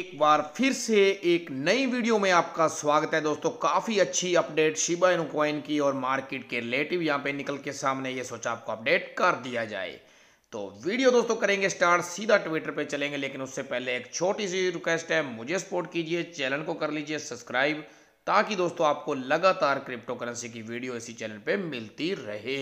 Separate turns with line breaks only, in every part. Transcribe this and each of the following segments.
एक बार फिर से एक नई वीडियो में आपका स्वागत है दोस्तों काफ़ी अच्छी अपडेट शिबा इनु की और मार्केट के रिलेटिव यहाँ पे निकल के सामने ये सोचा आपको अपडेट कर दिया जाए तो वीडियो दोस्तों करेंगे स्टार्ट सीधा ट्विटर पे चलेंगे लेकिन उससे पहले एक छोटी सी रिक्वेस्ट है मुझे सपोर्ट कीजिए चैनल को कर लीजिए सब्सक्राइब ताकि दोस्तों आपको लगातार क्रिप्टो करेंसी की वीडियो इसी चैनल पर मिलती रहे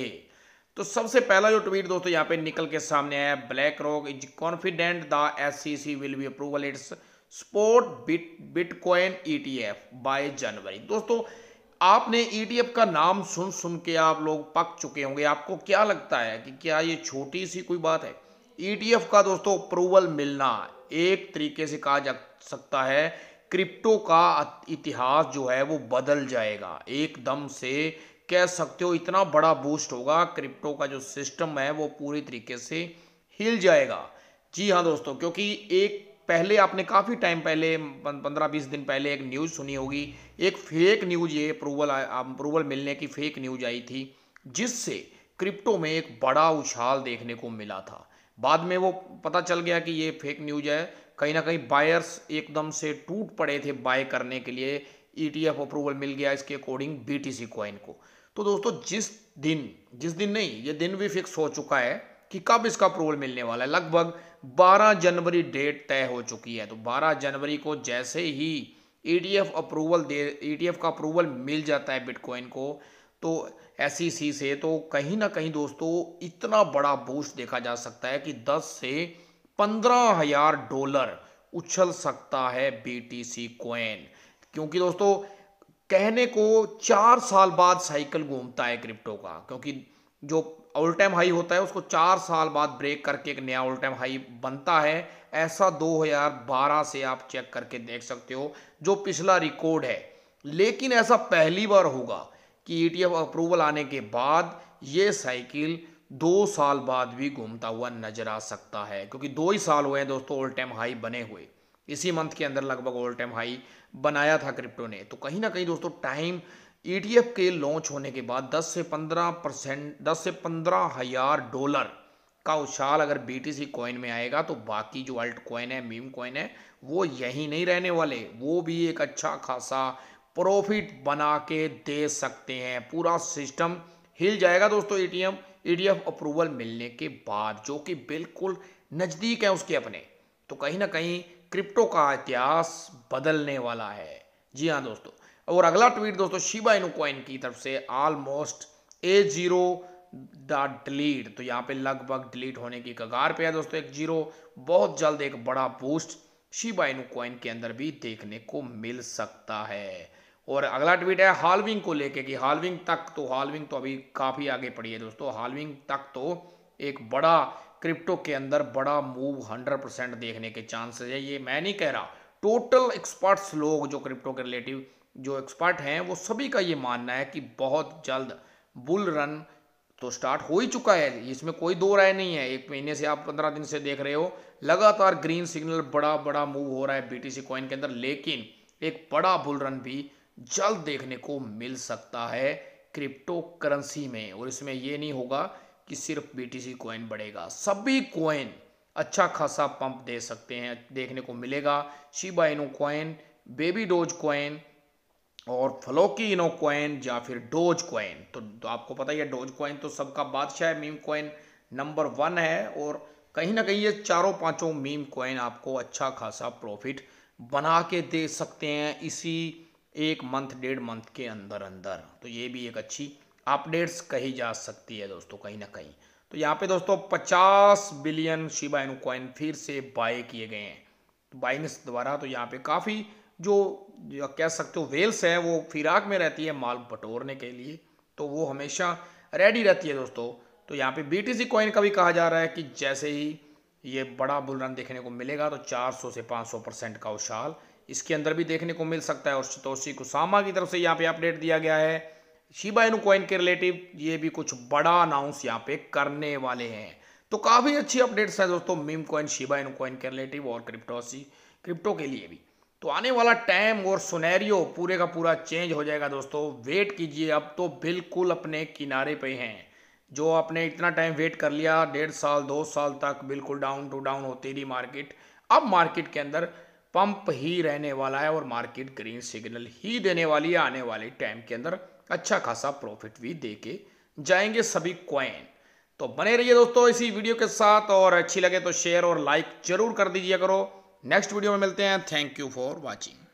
तो सबसे पहला जो ट्वीट दोस्तों यहाँ पे निकल के सामने आया BlackRock is confident the S will be approval it's sport bit bitcoin ETF by January दोस्तों आपने ईटीएफ e का नाम सुन सुन के आप लोग पक चुके होंगे आपको क्या लगता है कि क्या ये छोटी सी कोई बात है ईटीएफ e का दोस्तों अप्रूवल मिलना एक तरीके से कहा जा सकता है क्रिप्टो का इतिहास जो है वो बदल जाएगा एकदम से कह सकते हो इतना बड़ा बूस्ट होगा क्रिप्टो का जो सिस्टम है वो पूरी तरीके से हिल जाएगा जी हाँ दोस्तों क्योंकि एक पहले आपने काफ़ी टाइम पहले पंद्रह बीस दिन पहले एक न्यूज़ सुनी होगी एक फेक न्यूज़ ये अप्रूवल अप्रूवल मिलने की फेक न्यूज आई थी जिससे क्रिप्टो में एक बड़ा उछाल देखने को मिला था बाद में वो पता चल गया कि ये फेक न्यूज है कहीं ना कहीं बायर्स एकदम से टूट पड़े थे बाय करने के लिए ई e अप्रूवल मिल गया इसके अकॉर्डिंग टी कॉइन को तो दोस्तों जिस दिन जिस दिन नहीं ये दिन भी फिक्स हो चुका है कि कब इसका अप्रूवल मिलने वाला है लगभग 12 जनवरी डेट तय हो चुकी है तो 12 जनवरी को जैसे ही ईटीएफ e अप्रूवल दे ईटीएफ e का अप्रूवल मिल जाता है बिटकॉइन को तो एस e से तो कहीं ना कहीं दोस्तों इतना बड़ा बूस्ट देखा जा सकता है कि 10 से पंद्रह हजार डॉलर उछल सकता है बी टी सी कोइन क्योंकि दोस्तों कहने को चार साल बाद साइकिल घूमता है क्रिप्टो का क्योंकि जो ऑल टाइम हाई होता है उसको चार साल बाद ब्रेक करके एक नया ऑल टाइम हाई बनता है ऐसा 2012 से आप चेक करके देख सकते हो जो पिछला रिकॉर्ड है लेकिन ऐसा पहली बार होगा कि ईटीएफ e अप्रूवल आने के बाद ये साइकिल दो साल बाद भी घूमता हुआ नजर आ सकता है क्योंकि दो ही साल हुए हैं दोस्तों ऑल टाइम हाई बने हुए इसी मंथ के अंदर लगभग ऑल टाइम हाई बनाया था क्रिप्टो ने तो कहीं ना कहीं दोस्तों टाइम ईटीएफ e के लॉन्च होने के बाद 10 से 15 परसेंट दस से पंद्रह हजार डॉलर का उछाल अगर बीटीसी कॉइन में आएगा तो बाकी जो अल्ट कॉइन है मीम कॉइन है वो यहीं नहीं रहने वाले वो भी एक अच्छा खासा प्रॉफिट बना के दे सकते हैं पूरा सिस्टम हिल जाएगा दोस्तों टी एफ अप्रूवल मिलने के बाद जो कि बिल्कुल नज़दीक है उसके अपने तो कहीं ना कहीं क्रिप्टो का इतिहास बदलने वाला है जी हाँ दोस्तों और अगला ट्वीट दोस्तों शिबा इनू कॉइन की तरफ से almost a zero the delete तो यहाँ पे लगभग डिलीट होने की कगार पे है दोस्तों एक जीरो बहुत जल्द एक बड़ा बूस्ट शिबा इनू कॉइन के अंदर भी देखने को मिल सकता है और अगला ट्वीट है हालविंग को लेके कि हालविंग तक तो हालविंग तो अभी काफ़ी आगे पड़ी है दोस्तों हालविंग तक तो एक बड़ा क्रिप्टो के अंदर बड़ा मूव हंड्रेड परसेंट देखने के चांसेस है ये मैं नहीं कह रहा टोटल एक्सपर्ट्स लोग जो क्रिप्टो के रिलेटिव जो एक्सपर्ट हैं वो सभी का ये मानना है कि बहुत जल्द बुल रन तो स्टार्ट हो ही चुका है इसमें कोई दो राय नहीं है एक महीने से आप पंद्रह दिन से देख रहे हो लगातार ग्रीन सिग्नल बड़ा बड़ा मूव हो रहा है बीटीसी कॉइन के अंदर लेकिन एक बड़ा बुल रन भी जल्द देखने को मिल सकता है क्रिप्टो करेंसी में और इसमें यह नहीं होगा कि सिर्फ बीटीसी कॉइन बढ़ेगा सभी कॉइन अच्छा खासा पंप दे सकते हैं देखने को मिलेगा Shiba Inu coin baby doge coin और फलोकी इनो या फिर डोज क्वाइन तो, तो आपको पता ही है डोज कॉइन तो सबका बादशाह मीम कॉइन नंबर वन है और कहीं ना कहीं ये चारों पांचों मीम कोइन आपको अच्छा खासा प्रॉफिट बना के दे सकते हैं इसी एक मंथ डेढ़ मंथ के अंदर अंदर तो ये भी एक अच्छी अपडेट्स कही जा सकती है दोस्तों कहीं ना कहीं तो यहाँ पे दोस्तों 50 बिलियन शिबा इनु फिर से बाय किए गए हैं तो बाइनस द्वारा तो यहाँ पे काफ़ी जो कह सकते हो वेल्स है वो फिराक में रहती है माल बटोरने के लिए तो वो हमेशा रेडी रहती है दोस्तों तो यहाँ पे टी कॉइन का भी कहा जा रहा है कि जैसे ही ये बड़ा बुल रन देखने को मिलेगा तो 400 से 500 परसेंट का उछाल इसके अंदर भी देखने को मिल सकता है और को कुसामा की तरफ से यहाँ पे अपडेट दिया गया है शिबा इनू कॉइन के रिलेटिव ये भी कुछ बड़ा अनाउंस यहाँ पे करने वाले हैं तो काफ़ी अच्छी अपडेट्स हैं दोस्तों meme coin Shiba Inu coin के रिलेटिव और क्रिप्टोसी क्रिप्टो के लिए भी तो आने वाला टाइम और सुनहरियो पूरे का पूरा चेंज हो जाएगा दोस्तों वेट कीजिए अब तो बिल्कुल अपने किनारे पे हैं जो आपने इतना टाइम वेट कर लिया डेढ़ साल दो साल तक बिल्कुल डाउन टू डाउन होती रही मार्केट अब मार्केट के अंदर पंप ही रहने वाला है और मार्केट ग्रीन सिग्नल ही देने वाली है आने वाले टाइम के अंदर अच्छा खासा प्रॉफिट भी दे के जाएंगे सभी क्वाइन तो बने रहिए दोस्तों इसी वीडियो के साथ और अच्छी लगे तो शेयर और लाइक जरूर कर दीजिए करो नेक्स्ट वीडियो में मिलते हैं थैंक यू फॉर वॉचिंग